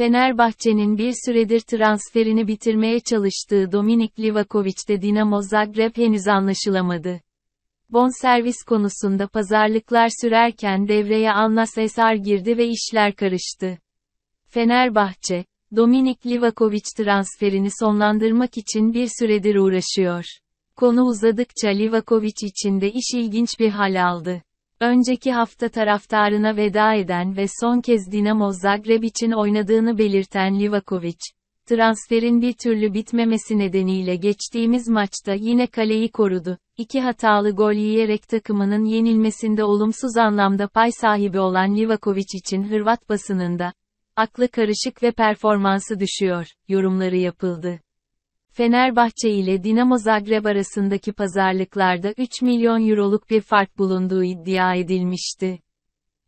Fenerbahçe'nin bir süredir transferini bitirmeye çalıştığı Dominik Livakovic'te Dinamo Zagreb henüz anlaşılamadı. Bon servis konusunda pazarlıklar sürerken devreye Alnas Esar girdi ve işler karıştı. Fenerbahçe, Dominik Livakovic transferini sonlandırmak için bir süredir uğraşıyor. Konu uzadıkça Livakovic için de iş ilginç bir hal aldı. Önceki hafta taraftarına veda eden ve son kez Dinamo Zagreb için oynadığını belirten Livakovic, transferin bir türlü bitmemesi nedeniyle geçtiğimiz maçta yine kaleyi korudu. İki hatalı gol yiyerek takımının yenilmesinde olumsuz anlamda pay sahibi olan Livakovic için Hırvat basınında aklı karışık ve performansı düşüyor yorumları yapıldı. Fenerbahçe ile Dinamo Zagreb arasındaki pazarlıklarda 3 milyon euroluk bir fark bulunduğu iddia edilmişti.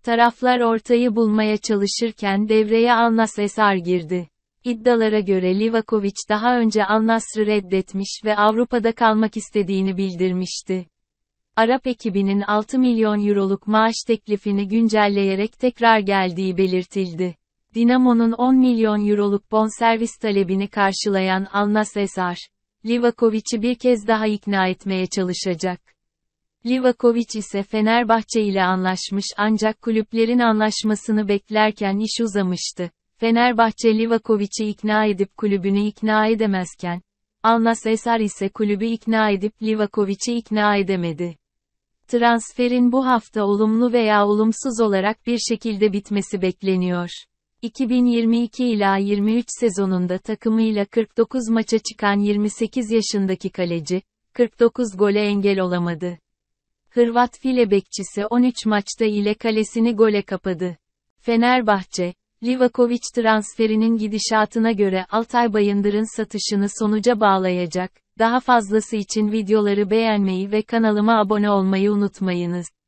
Taraflar ortayı bulmaya çalışırken devreye Alnas Esar girdi. İddialara göre Livakovic daha önce Alnasr'ı reddetmiş ve Avrupa'da kalmak istediğini bildirmişti. Arap ekibinin 6 milyon euroluk maaş teklifini güncelleyerek tekrar geldiği belirtildi. Dinamo'nun 10 milyon euroluk bonservis talebini karşılayan Alnas Esar, Livakovic'i bir kez daha ikna etmeye çalışacak. Livakovic ise Fenerbahçe ile anlaşmış ancak kulüplerin anlaşmasını beklerken iş uzamıştı. Fenerbahçe Livakovic'i ikna edip kulübünü ikna edemezken, Alnas Esar ise kulübü ikna edip Livakovic'i ikna edemedi. Transferin bu hafta olumlu veya olumsuz olarak bir şekilde bitmesi bekleniyor. 2022 ila 23 sezonunda takımıyla 49 maça çıkan 28 yaşındaki kaleci, 49 gole engel olamadı. Hırvat file bekçisi 13 maçta ile kalesini gole kapadı. Fenerbahçe, Livakovic transferinin gidişatına göre Altay Bayındır'ın satışını sonuca bağlayacak. Daha fazlası için videoları beğenmeyi ve kanalıma abone olmayı unutmayınız.